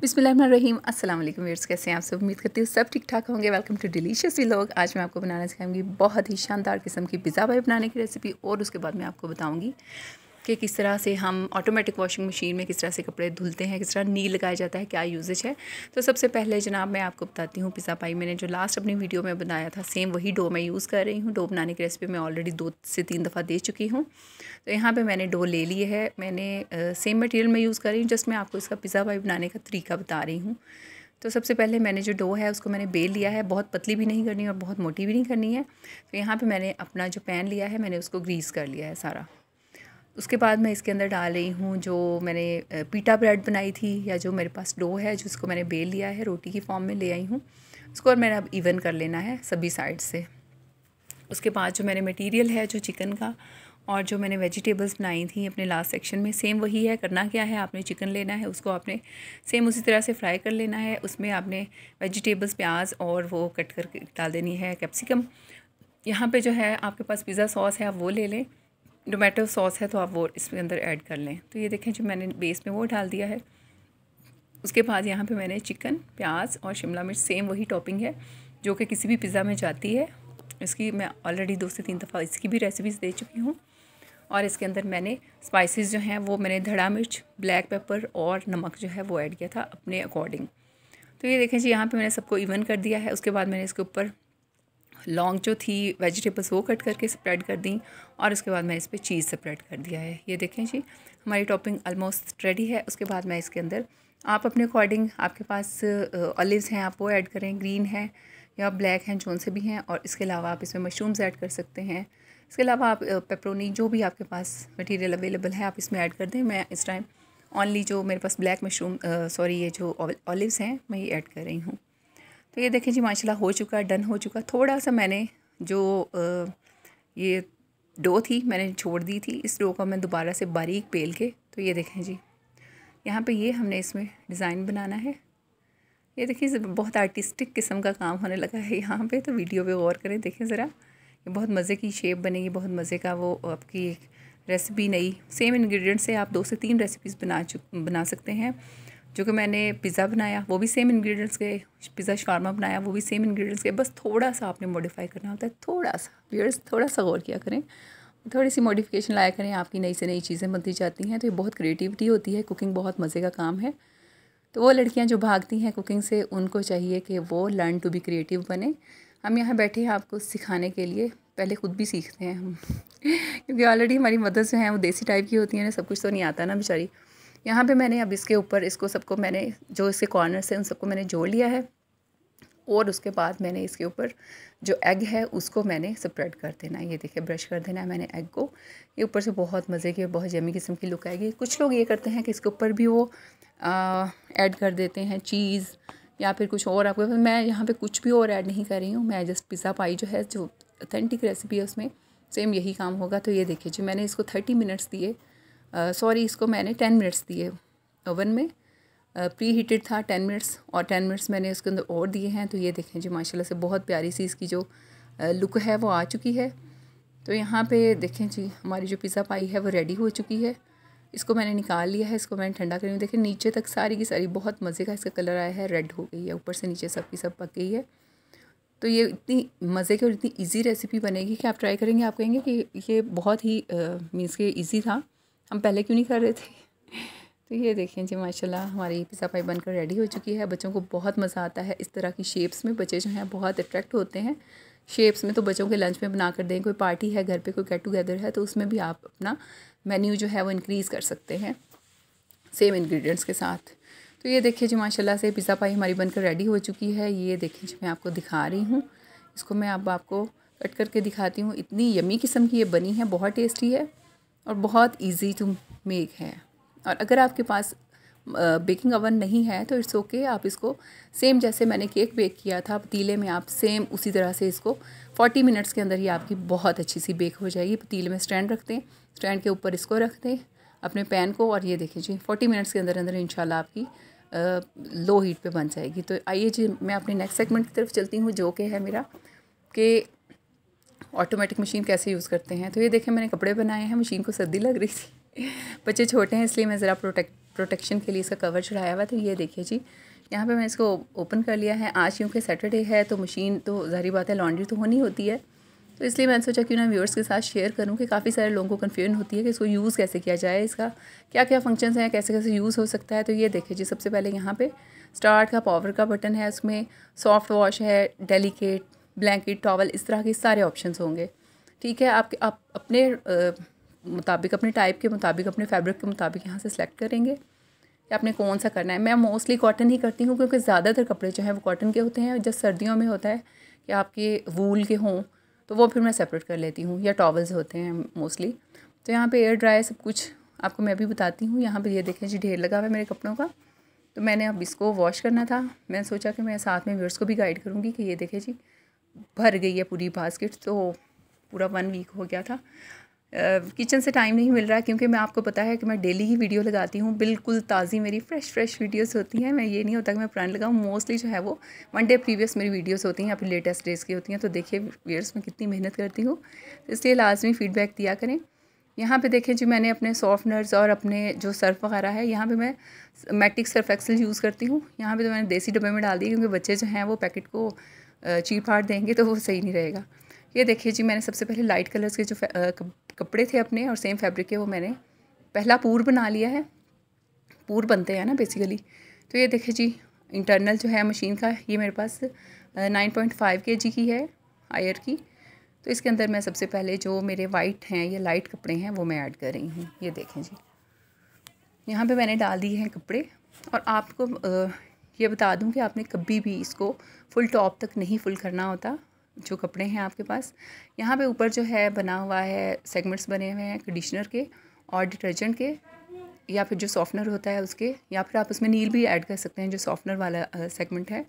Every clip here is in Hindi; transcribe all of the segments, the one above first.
बिसमीम अस्सलाम वालेकुम कैसे हैं आप सब उम्मीद करती हूँ सब ठीक ठाक होंगे वेलकम टू डिलीशियस लोग आज मैं आपको बनाना सिखाऊंगी बहुत ही शानदार किस्म की पिज़्ज़ा भाई बनाने की रेसिपी और उसके बाद मैं आपको बताऊंगी कि किस तरह से हम ऑटोमेटिक वॉशिंग मशीन में किस तरह से कपड़े धुलते हैं किस तरह नी लगाया जाता है क्या यूजेज है तो सबसे पहले जनाब मैं आपको बताती हूँ पिज़्ज़ा पाई मैंने जो लास्ट अपनी वीडियो में बनाया था सेम वही डो मैं यूज़ कर रही हूँ डो बनाने की रेसिपी मैं ऑलरेडी दो से तीन दफ़ा दे चुकी हूँ तो यहाँ पर मैंने डो ले ली है मैंने सेम मटेरियल में यूज़ कर रही हूँ जस्ट मैं आपको इसका पिज़्ज़ा पाई बनाने का तरीका बता रही हूँ तो सबसे पहले मैंने जो डो है उसको मैंने बेल लिया है बहुत पतली भी नहीं करनी और बहुत मोटी भी नहीं करनी है तो यहाँ पे मैंने अपना जो पैन लिया है मैंने उसको ग्रीस कर लिया है सारा उसके बाद मैं इसके अंदर डाल रही हूँ जो मैंने पीटा ब्रेड बनाई थी या जो मेरे पास डो है जिसको मैंने बेल लिया है रोटी की फॉर्म में ले आई हूँ उसको और मैंने अब इवन कर लेना है सभी साइड से उसके बाद जो मैंने मटेरियल है जो चिकन का और जो मैंने वेजिटेबल्स बनाई थी अपने लास्ट सेक्शन में सेम वही है करना क्या है आपने चिकन लेना है उसको आपने सेम उसी तरह से फ्राई कर लेना है उसमें आपने वेजिटेबल्स प्याज और वो कट करके डाल देनी है कैप्सिकम यहाँ पे जो है आपके पास पिज़्ज़ा सॉस है आप वो ले लें टोमेटो सॉस है तो आप वो इसके अंदर ऐड कर लें तो ये देखें जो मैंने बेस में वो डाल दिया है उसके बाद यहाँ पे मैंने चिकन प्याज और शिमला मिर्च सेम वही टॉपिंग है जो कि किसी भी पिज़्ज़ा में जाती है इसकी मैं ऑलरेडी दो से तीन दफ़ा इसकी भी रेसिपीज़ दे चुकी हूँ और इसके अंदर मैंने स्पाइसेस जो हैं वो मैंने धड़ा मिर्च ब्लैक पेपर और नमक जो है वो ऐड किया था अपने अकॉर्डिंग तो ये देखें जी यहाँ पे मैंने सबको इवन कर दिया है उसके बाद मैंने इसके ऊपर लॉन्ग जो थी वेजिटेबल्स वो कट करके स्प्रेड कर दी और उसके बाद मैं इस पर चीज़ स्प्रेड कर दिया है ये देखें जी हमारी टॉपिंग ऑलमोस्ट रेडी है उसके बाद मैं इसके अंदर आप अपने अकॉर्डिंग आपके पास ऑलिव्स हैं आप वो ऐड करें ग्रीन है या ब्लैक हैं जोन से भी हैं और इसके अलावा आप इसमें मशरूम्स ऐड कर सकते हैं इसके अलावा आप पेपरोनी जो भी आपके पास मटेरियल अवेलेबल है आप इसमें ऐड कर दें मैं इस टाइम ऑनली जो मेरे पास ब्लैक मशरूम सॉरी ये जो ऑलिव्स हैं मैं ये ऐड कर रही हूँ तो ये देखें जी माशाल्लाह हो चुका डन हो चुका थोड़ा सा मैंने जो ये डो थी मैंने छोड़ दी थी इस डो का मैं दोबारा से बारीक पेल के तो ये देखें जी यहाँ पे ये हमने इसमें डिज़ाइन बनाना है ये देखिए बहुत आर्टिस्टिक किस्म का काम होने लगा है यहाँ पर तो वीडियो पर गौर करें देखें ज़रा ये बहुत मज़े की शेप बनेगी बहुत मज़े का वो आपकी एक रेसिपी नई सेम इन्ग्रीडियंट से आप दो से तीन रेसिपीज़ बना चु बना सकते हैं जो कि मैंने पिज़्ज़ा बनाया वो भी सेम इंग्रेडिएंट्स के पिज़्ज़ा शवारमा बनाया वो भी सेम इंग्रेडिएंट्स के बस थोड़ा सा आपने मॉडिफाई करना होता है थोड़ा सा व्यूअर्स थोड़ा सा गौर किया करें थोड़ी सी मॉडिफिकेशन लाया करें आपकी नई से नई चीज़ें बनती जाती हैं तो ये बहुत क्रिएटिविटी होती है कुकिंग बहुत मज़े का काम है तो वो लड़कियाँ जो भागती हैं कुकिंग से उनको चाहिए कि वो लर्न टू बी क्रिएटिव बने हम यहाँ बैठे हैं आपको सिखाने के लिए पहले ख़ुद भी सीखते हैं हम क्योंकि ऑलरेडी हमारी मदद जो हैं वो देसी टाइप की होती हैं ना सब कुछ तो नहीं आता ना बेचारी यहाँ पे मैंने अब इसके ऊपर इसको सबको मैंने जो इसके कॉर्नर्स हैं उन सबको मैंने जोड़ लिया है और उसके बाद मैंने इसके ऊपर जो एग है उसको मैंने स्प्रेड कर देना है ये देखिए ब्रश कर देना है मैंने एग को ये ऊपर से बहुत मज़े की और बहुत जमी किस्म की लुक आएगी कुछ लोग ये करते हैं कि इसके ऊपर भी वो ऐड कर देते हैं चीज़ या फिर कुछ और आपको मैं यहाँ पे कुछ भी और ऐड नहीं कर रही हूँ मैं जस्ट पिज़्ज़ा पाई जो है जो अथेंटिक रेसिपी है उसमें सेम यही काम होगा तो ये देखिए जी मैंने इसको थर्टी मिनट्स दिए सॉरी इसको मैंने टेन मिनट्स दिए ओवन में प्री हीटेड था टेन मिनट्स और टेन मिनट्स मैंने उसके अंदर और दिए हैं तो ये देखें जी माशाल्लाह से बहुत प्यारी सी इसकी जो लुक है वो आ चुकी है तो यहाँ पे देखें जी हमारी जो पिज़्ज़ा पाई है वो रेडी हो चुकी है इसको मैंने निकाल लिया है इसको मैंने ठंडा कर देखें नीचे तक सारी की सारी बहुत मज़े का इसका कलर आया है रेड हो गई है ऊपर से नीचे सब की सब पक गई है तो ये इतनी मज़े की और इतनी ईजी रेसिपी बनेगी कि आप ट्राई करेंगे आप कहेंगे कि ये बहुत ही मीन्स के ईजी था हम पहले क्यों नहीं कर रहे थे तो ये देखें जी माशाल्लाह हमारी पिज़्ज़ा पाई बनकर रेडी हो चुकी है बच्चों को बहुत मज़ा आता है इस तरह की शेप्स में बच्चे जो हैं बहुत अट्रैक्ट होते हैं शेप्स में तो बच्चों के लंच में बना कर दें कोई पार्टी है घर पे कोई गेट टुगेदर है तो उसमें भी आप अपना मेन्यू जो है वो इंक्रीज़ कर सकते हैं सेम इन्ग्रीडियंट्स के साथ तो ये देखिए जी माशाला से पिज़्ज़ा पाई हमारी बनकर रेडी हो चुकी है ये देखिए जी मैं आपको दिखा रही हूँ इसको मैं अब आपको कट करके दिखाती हूँ इतनी यमी किस्म की ये बनी है बहुत टेस्टी है और बहुत ईजी टू मेक है और अगर आपके पास बेकिंग ओवन नहीं है तो इट्स ओके आप इसको सेम जैसे मैंने केक बेक किया था पतीले में आप सेम उसी तरह से इसको 40 मिनट्स के अंदर ही आपकी बहुत अच्छी सी बेक हो जाएगी पतीले में स्टैंड रख दें स्टैंड के ऊपर इसको रख दें अपने पैन को और ये देखें जी फोर्टी मिनट्स के अंदर अंदर इन आपकी लो हीट पर बन जाएगी तो आइए जी मैं अपने नेक्स्ट सेगमेंट की तरफ चलती हूँ जो कि है मेरा कि ऑटोमेटिक मशीन कैसे यूज़ करते हैं तो ये देखें मैंने कपड़े बनाए हैं मशीन को सर्दी लग रही थी बच्चे छोटे हैं इसलिए मैं ज़रा प्रोटेक्ट प्रोटेक्शन के लिए इसका कवर चढ़ाया हुआ तो ये देखिए जी यहाँ पे मैंने इसको ओपन कर लिया है आज क्योंकि सैटरडे है तो मशीन तो जहरी बात है लॉन्ड्री तो होनी होती है तो इसलिए मैंने सोचा कि ना व्यूअर्स के साथ शेयर करूँ कि काफ़ी सारे लोगों को कन्फ्यूजन होती है कि इसको यूज़ कैसे किया जाए इसका क्या क्या फंक्शन हैं कैसे कैसे यूज़ हो सकता है तो ये देखिए जी सबसे पहले यहाँ पर स्टार्ट का पावर का बटन है उसमें सॉफ्ट वॉश है डेलीकेट ब्लैंकेट टॉवल इस तरह के सारे ऑप्शन होंगे ठीक है आपके आप अपने मुताबिक अपने टाइप के मुताबिक अपने फैब्रिक के मुताबिक यहाँ से सिलेक्ट करेंगे कि आपने कौन सा करना है मैं मोस्टली कॉटन ही करती हूँ क्योंकि ज़्यादातर कपड़े जो हैं वो कॉटन के होते हैं जब सर्दियों में होता है कि आपके वूल के हों तो वो फिर मैं सेपरेट कर लेती हूँ या टॉवल्स होते हैं मोस्टली तो यहाँ पर एयर ड्राई सब कुछ आपको मैं अभी बताती हूँ यहाँ पर ये यह देखें जी ढेर लगा हुआ है मेरे कपड़ों का तो मैंने अब इसको वॉश करना था मैंने सोचा कि मैं साथ में व्यवर्स को भी गाइड करूँगी कि ये देखें जी भर गई है पूरी बास्केट तो पूरा वन वीक हो गया था किचन से टाइम नहीं मिल रहा क्योंकि मैं आपको पता है कि मैं डेली ही वीडियो लगाती हूँ बिल्कुल ताज़ी मेरी फ्रेश फ्रेश वीडियोस होती हैं मैं ये नहीं होता कि मैं पुरानी लगाऊँ मोस्टली जो है वो वन डे प्रीवियस मेरी वीडियोस होती हैं या फिर लेटेस्ट डेज की होती हैं तो देखिए व्यूअर्स में कितनी मेहनत करती हूँ तो इसलिए लाजमी फीडबैक दिया करें यहाँ पर देखें जी मैंने अपने सॉफ्टनर्स और अपने जो सर्फ वगैरह है यहाँ पर मैं मैटिक सर्फ एक्सल यूज़ करती हूँ यहाँ पर तो मैंने देसी डब्बे में डाल दी क्योंकि बच्चे जो हैं वो पैकेट को चीप हार्ट देंगे तो वो सही नहीं रहेगा ये देखिए जी मैंने सबसे पहले लाइट कलर्स के जो कपड़े थे अपने और सेम फैब्रिक के वो मैंने पहला पूर बना लिया है पूर बनते हैं ना बेसिकली तो ये देखिए जी इंटरनल जो है मशीन का ये मेरे पास नाइन पॉइंट फाइव के जी की है आयर की तो इसके अंदर मैं सबसे पहले जो मेरे वाइट हैं या लाइट कपड़े हैं वो मैं ऐड कर रही हूँ ये देखें जी यहाँ पे मैंने डाल दिए हैं कपड़े और आपको ये बता दूं कि आपने कभी भी इसको फुल टॉप तक नहीं फुल करना होता जो कपड़े हैं आपके पास यहाँ पे ऊपर जो है बना हुआ है सेगमेंट्स बने हुए हैं कंडीशनर के और डिटर्जेंट के या फिर जो सॉफ्टनर होता है उसके या फिर आप उसमें नील भी ऐड कर सकते हैं जो सॉफ्टनर वाला सेगमेंट है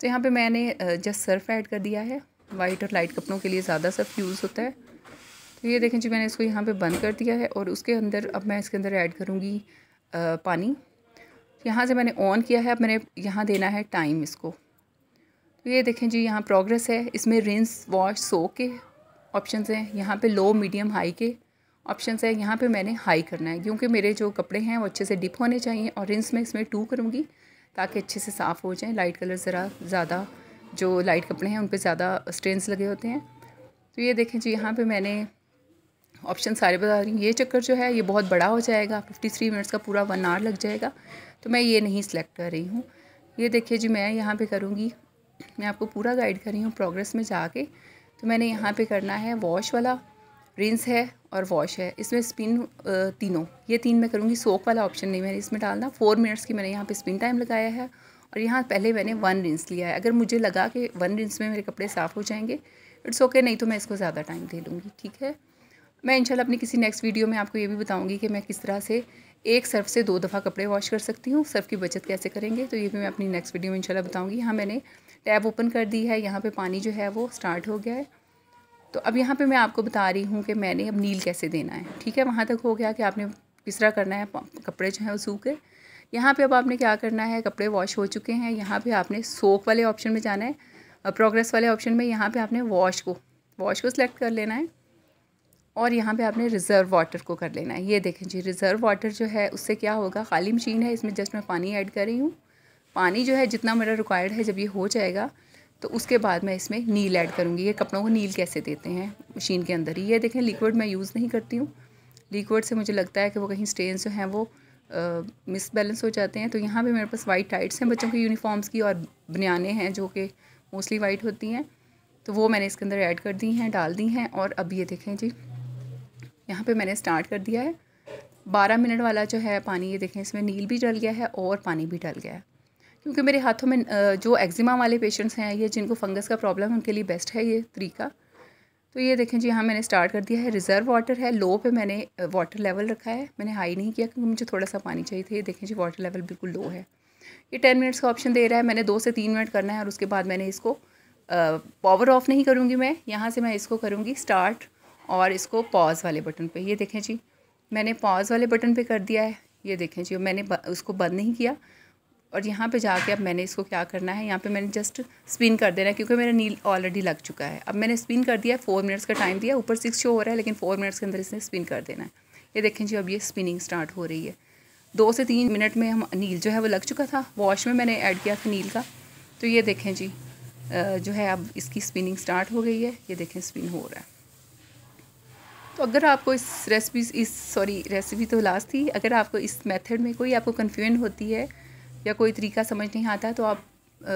तो यहाँ पे मैंने जस्ट सर्फ ऐड कर दिया है वाइट और लाइट कपड़ों के लिए ज़्यादा सर्फ यूज़ होता है तो ये देखें जी मैंने इसको यहाँ पे बंद कर दिया है और उसके अंदर अब मैं इसके अंदर ऐड करूँगी पानी यहाँ से मैंने ऑन किया है अब मैंने यहाँ देना है टाइम इसको तो ये देखें जी यहाँ प्रोग्रेस है इसमें रिंस वॉश सो के ऑप्शन हैं यहाँ पे लो मीडियम हाई के ऑप्शन है यहाँ पे मैंने हाई करना है क्योंकि मेरे जो कपड़े हैं वो अच्छे से डिप होने चाहिए और रिंस में इसमें टू करूँगी ताकि अच्छे से साफ़ हो जाए लाइट कलर ज़रा ज़्यादा जो लाइट कपड़े हैं उन पर ज़्यादा स्ट्रेंस लगे होते हैं तो ये देखें जी यहाँ पे मैंने ऑप्शन सारे बता रही हूँ ये चक्कर जो है ये बहुत बड़ा हो जाएगा फिफ्टी थ्री मिनट्स का पूरा वन आवर लग जाएगा तो मैं ये नहीं सिलेक्ट कर रही हूँ ये देखिए जी मैं यहाँ पे करूँगी मैं आपको पूरा गाइड कर रही हूँ प्रोग्रेस में जाके तो मैंने यहाँ पे करना है वॉश वाला रिंस है और वॉश है इसमें स्पिन तीनों ये तीन मैं करूँगी सोक वाला ऑप्शन नहीं मैंने इसमें डालना फोर मिनट्स की मैंने यहाँ पर स्पिन टाइम लगाया है और यहाँ पहले मैंने वन रिंस लिया है अगर मुझे लगा कि वन रिंस में मेरे कपड़े साफ़ हो जाएंगे इट्स ओके नहीं तो मैं इसको ज़्यादा टाइम दे लूँगी ठीक है मैं इंशाल्लाह अपनी किसी नेक्स्ट वीडियो में आपको ये भी बताऊँगी कि मैं किस तरह से एक सर्फ से दो दफ़ा कपड़े वॉश कर सकती हूँ सर्फ की बचत कैसे करेंगे तो ये भी मैं अपनी नेक्स्ट वीडियो में इंशाल्लाह बताऊँगी यहाँ मैंने टैब ओपन कर दी है यहाँ पे पानी जो है वो स्टार्ट हो गया है तो अब यहाँ पे मैं आपको बता रही हूँ कि मैंने अब नील कैसे देना है ठीक है वहाँ तक हो गया कि आपने किस तरह करना है कपड़े जो हैं वो सूखे यहाँ पर अब आपने क्या करना है कपड़े वॉश हो चुके हैं यहाँ पर आपने सोक वाले ऑप्शन में जाना है प्रोग्रेस वाले ऑप्शन में यहाँ पर आपने वॉश को वॉश को सिलेक्ट कर लेना है और यहाँ पे आपने रिज़र्व वाटर को कर लेना है ये देखें जी रिज़र्व वाटर जो है उससे क्या होगा खाली मशीन है इसमें जस्ट मैं पानी ऐड कर रही हूँ पानी जो है जितना मेरा रिक्वायर्ड है जब ये हो जाएगा तो उसके बाद मैं इसमें नील ऐड करूँगी ये कपड़ों को नील कैसे देते हैं मशीन के अंदर ही ये देखें लिक्विड मैं यूज़ नहीं करती हूँ लिक्विड से मुझे लगता है कि वो कहीं स्टेन जो हैं वो मिसबैलेंस हो जाते हैं तो यहाँ पर मेरे पास वाइट टाइट्स हैं बच्चों की यूनिफॉर्म्स की और बनियाने हैं जो कि मोस्टली वाइट होती हैं तो वो मैंने इसके अंदर ऐड कर दी हैं डाल दी हैं और अब ये देखें जी यहाँ पे मैंने स्टार्ट कर दिया है बारह मिनट वाला जो है पानी ये देखें इसमें नील भी डल गया है और पानी भी डल गया है क्योंकि मेरे हाथों में जो एक्जिमा वाले पेशेंट्स हैं या जिनको फंगस का प्रॉब्लम है उनके लिए बेस्ट है ये तरीका तो ये देखें जी यहाँ मैंने स्टार्ट कर दिया है रिज़र्व वाटर है लो पे मैंने वाटर लेवल रखा है मैंने हाई नहीं किया क्योंकि मुझे थोड़ा सा पानी चाहिए था ये देखें जी वाटर लेवल बिल्कुल लो है ये टेन मिनट्स का ऑप्शन दे रहा है मैंने दो से तीन मिनट करना है और उसके बाद मैंने इसको पावर ऑफ नहीं करूँगी मैं यहाँ से मैं इसको करूँगी स्टार्ट और इसको पॉज वाले बटन पे ये देखें जी मैंने पॉज वाले बटन पे कर दिया है ये देखें जी मैंने उसको बंद नहीं किया और यहाँ पे जाके अब मैंने इसको क्या करना है यहाँ पे मैंने जस्ट स्पिन कर देना है क्योंकि मेरा नील ऑलरेडी लग चुका है अब मैंने स्पिन कर दिया है फोर मिनट्स का टाइम दिया ऊपर सिक्स शो हो रहा है लेकिन फोर मिनट्स के अंदर इसने स्पिन कर देना है ये देखें जी अब ये स्पिनिंग स्टार्ट हो रही है दो से तीन मिनट में हम नील जो है वो लग चुका था वॉश में मैंने ऐड किया था नील का तो ये देखें जी जो है अब इसकी स्पिनिंग स्टार्ट हो गई है ये देखें स्पिन हो रहा है तो अगर आपको इस रेसिपी इस सॉरी रेसिपी तो लास्ट थी अगर आपको इस मेथड में कोई आपको कन्फ्यूजन होती है या कोई तरीका समझ नहीं आता तो आप आ,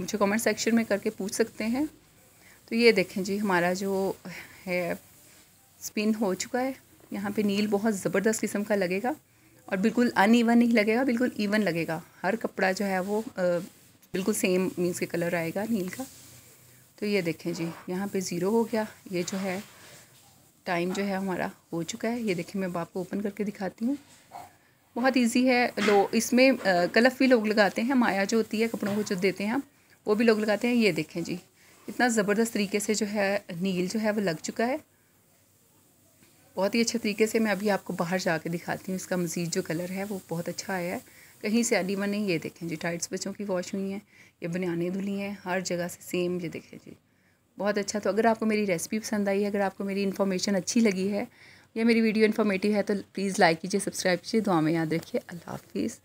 मुझे कमेंट सेक्शन में करके पूछ सकते हैं तो ये देखें जी हमारा जो है स्पिन हो चुका है यहाँ पे नील बहुत ज़बरदस्त किस्म का लगेगा और बिल्कुल ईवन नहीं लगेगा बिल्कुल इवन लगेगा हर कपड़ा जो है वो आ, बिल्कुल सेम मीन्स के कलर आएगा नील का तो ये देखें जी यहाँ पे ज़ीरो हो गया ये जो है टाइम जो है हमारा हो चुका है ये देखिए मैं आपको ओपन करके दिखाती हूँ बहुत इजी है लो इसमें कलफ भी लोग लगाते हैं माया जो होती है कपड़ों को जो देते हैं वो भी लोग लगाते हैं ये देखें जी इतना ज़बरदस्त तरीके से जो है नील जो है वो लग चुका है बहुत ही अच्छे तरीके से मैं अभी आपको बाहर जा कर दिखाती हूँ इसका मज़ीद जो कलर है वो बहुत अच्छा आया है कहीं से अली बने ये देखें जी टाइट्स बच्चों की वॉश हुई हैं ये बनियाने धुली हैं हर जगह से सेम ये देखें जी बहुत अच्छा तो अगर आपको मेरी रेसिपी पसंद आई है अगर आपको मेरी इन्फॉर्मेशन अच्छी लगी है या मेरी वीडियो इन्फॉर्मेटिव है तो प्लीज़ लाइक कीजिए सब्सक्राइब कीजिए दुआ में याद रखिए अल्लाह हाफिज़